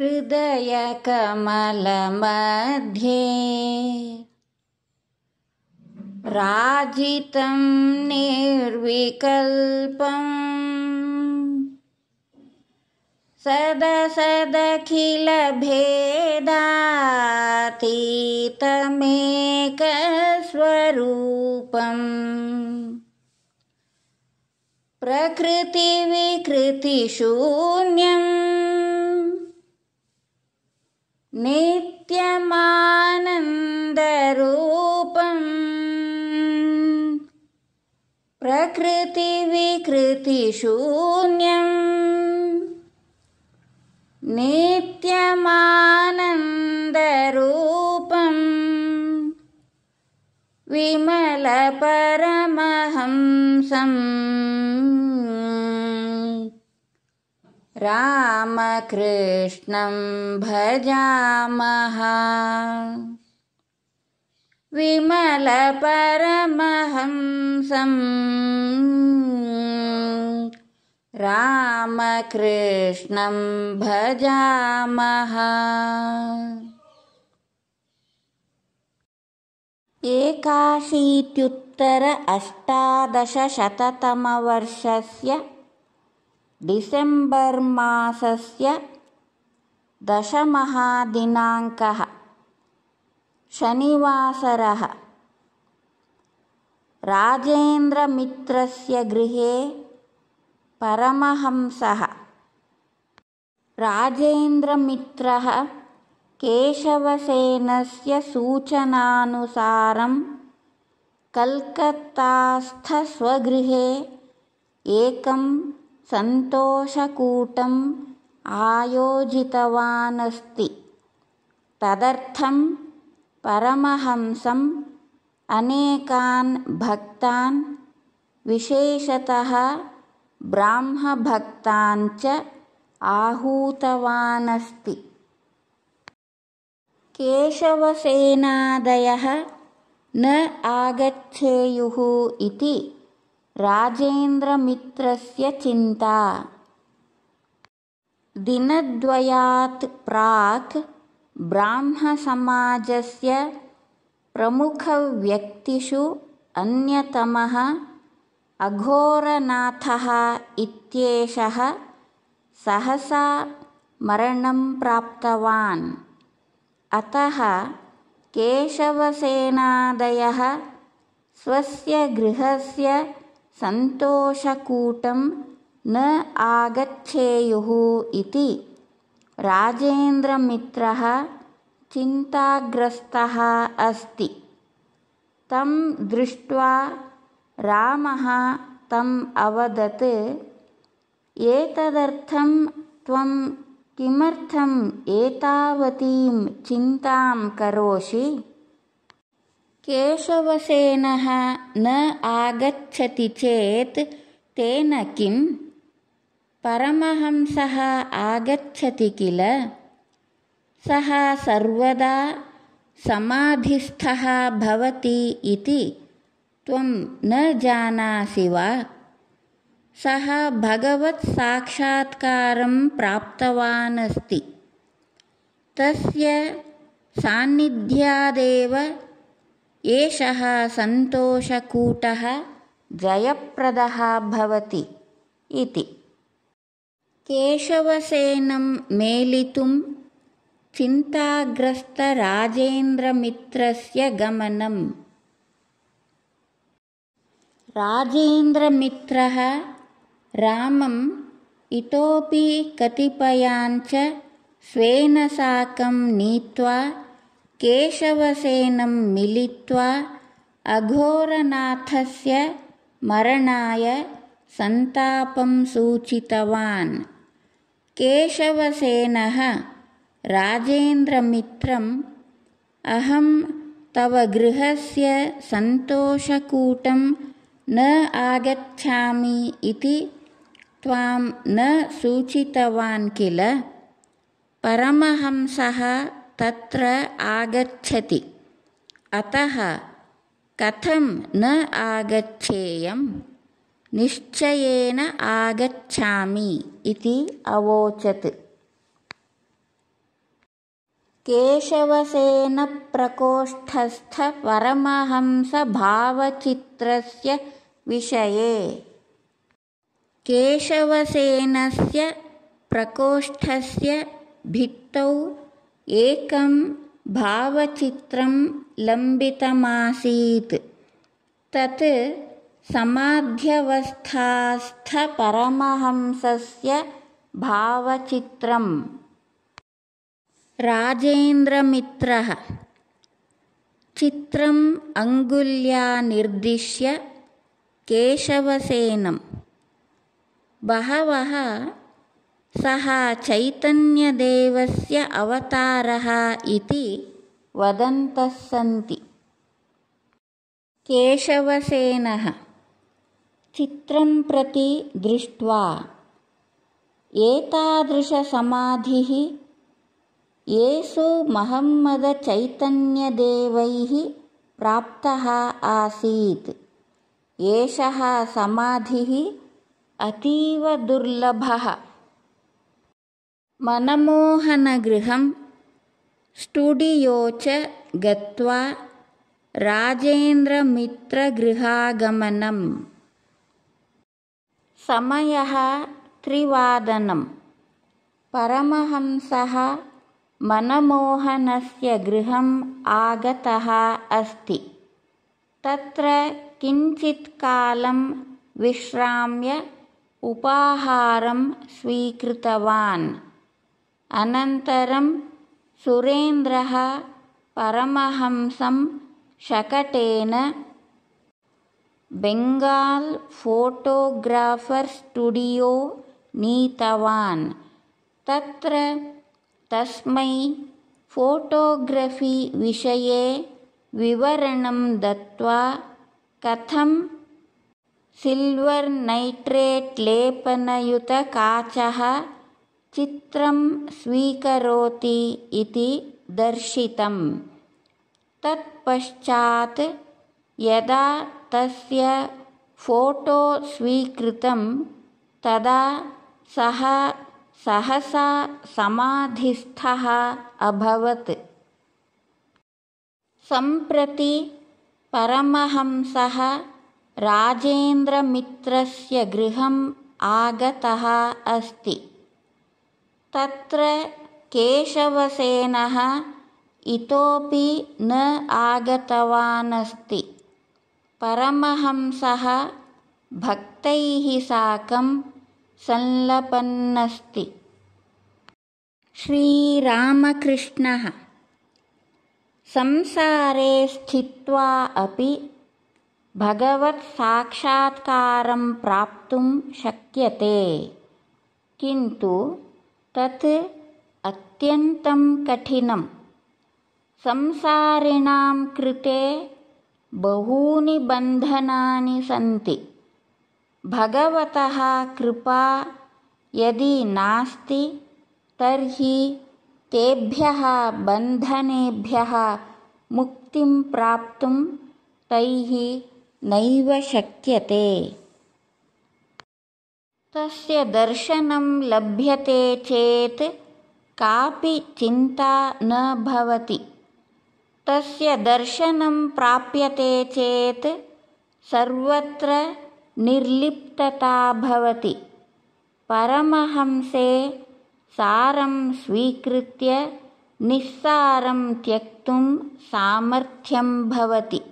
हृदयकमलमध्ये राजितं निर्विकल्पम् सदखिलभेदातीतमेकस्वरूपम् प्रकृतिविकृतिशून्यम् नित्यमानन्दरूपम् प्रकृतिविकृतिशून्यम् नित्यमानन्दरूपम् विमलपरमहंसम् रामकृष्णं भजामः विमलपरमहंसं रामकृष्णं भजामः एकाशीत्युत्तर अष्टादशशततमवर्षस्य December मासस्य दशमः दिनाङ्कः शनिवासरः राजेन्द्रमित्रस्य गृहे परमहंसः राजेन्द्रमित्रः केशवसेनस्य सूचनानुसारं कल्कत्तास्थस्वगृहे स्वगृहे एकं सन्तोषकूटम् आयोजितवानस्ति अस्ति तदर्थं परमहंसम् अनेकान् भक्तान् विशेषतः ब्राह्मभक्तान् च आहूतवान् अस्ति केशवसेनादयः न आगच्छेयुः इति राजेन्द्रमित्रस्य चिन्ता दिनद्वयात् प्राक् ब्राह्मसमाजस्य प्रमुखव्यक्तिषु अन्यतमः अघोरनाथः इत्येषः सहसा मरणं प्राप्तवान् अतः केशवसेनादयः स्वस्य गृहस्य सन्तोषकूटं न आगच्छेयुः इति राजेन्द्रमित्रः चिन्ताग्रस्तः अस्ति तं दृष्ट्वा रामः तम् अवदत् एतदर्थं त्वं किमर्थम् एतावतीं चिन्तां करोषि केशवसेनः न आगच्छति चेत् तेन किं परमहंसः आगच्छति किल सः सर्वदा समाधिस्थः भवति इति त्वं न जानासि वा सः भगवत्साक्षात्कारं प्राप्तवान् अस्ति तस्य सान्निध्यादेव एषः सन्तोषकूटः जयप्रदः भवति इति केशवसेनं मेलितुं चिन्ताग्रस्तराजेन्द्रमित्रस्य गमनम् राजेन्द्रमित्रः रामम् इतोपि कतिपयाञ्च स्वेन साकं नीत्वा केशवसेनं मिलित्वा अघोरनाथस्य मरणाय सन्तापं सूचितवान् केशवसेनः राजेन्द्रमित्रम् अहं तव गृहस्य सन्तोषकूटं न आगच्छामि इति त्वां न सूचितवान् किल परमहंसः तत्र आगच्छति अतः कथं न आगच्छेयं निश्चयेन आगच्छामि इति अवोचत् केशवसेनप्रकोष्ठस्थपरमहंसभावचित्रस्य विषये केशवसेनस्य प्रकोष्ठस्य भित्तौ एकं भावचित्रं लम्बितमासीत् तत् समाध्यवस्थास्थपरमहंसस्य भावचित्रम् राजेन्द्रमित्रः चित्रम् अङ्गुल्या निर्दिश्य केशवसेनं बहवः सः चैतन्यदेवस्य अवतारः इति वदन्तः सन्ति केशवसेनः चित्रं प्रति दृष्ट्वा एतादृशसमाधिः येषु महम्मदचैतन्यदेवैः प्राप्तः आसीत् एषः समाधिः अतीवदुर्लभः मनमोहनगृहं स्टुडियो च गत्वा राजेन्द्रमित्रगृहागमनम् समयः त्रिवादनं परमहंसः मनमोहनस्य गृहम् आगतः अस्ति तत्र किञ्चित् कालं विश्राम्य उपाहारं स्वीकृतवान् अनन्तरं सुरेन्द्रः परमहंसं शकटेन बेङ्गाल् फोटोग्राफर् स्टुडियो नीतवान् तत्र तस्मै फोटोग्रफी विषये विवरणं दत्त्वा कथं सिल्वर् नैट्रेट् लेपनयुतकाचः चित्रं स्वीकरोति इति दर्शितम् तत्पश्चात् यदा तस्य फोटो स्वीकृतं तदा सः सहसा समाधिस्थः अभवत् सम्प्रति परमहंसः राजेन्द्रमित्रस्य गृहम् आगतः अस्ति तत्र केशवसेनः इतोपि न आगतवान् अस्ति परमहंसः भक्तैः साकं संलपन्नस्ति श्रीरामकृष्णः संसारे स्थित्वा अपि भगवत्साक्षात्कारं प्राप्तुं शक्यते किन्तु तत् अत्यन्तं कठिनं संसारिणां कृते बहूनि बन्धनानि सन्ति भगवतः कृपा यदि नास्ति तर्हि तेभ्यः बन्धनेभ्यः मुक्तिं प्राप्तुं तैः नैव शक्यते तस्य दर्शनं लभ्यते चेत् कापि चिन्ता न भवति तस्य दर्शनं प्राप्यते चेत् सर्वत्र निर्लिप्तता भवति परमहंसे सारं स्वीकृत्य निस्सारं त्यक्तुं सामर्थ्यं भवति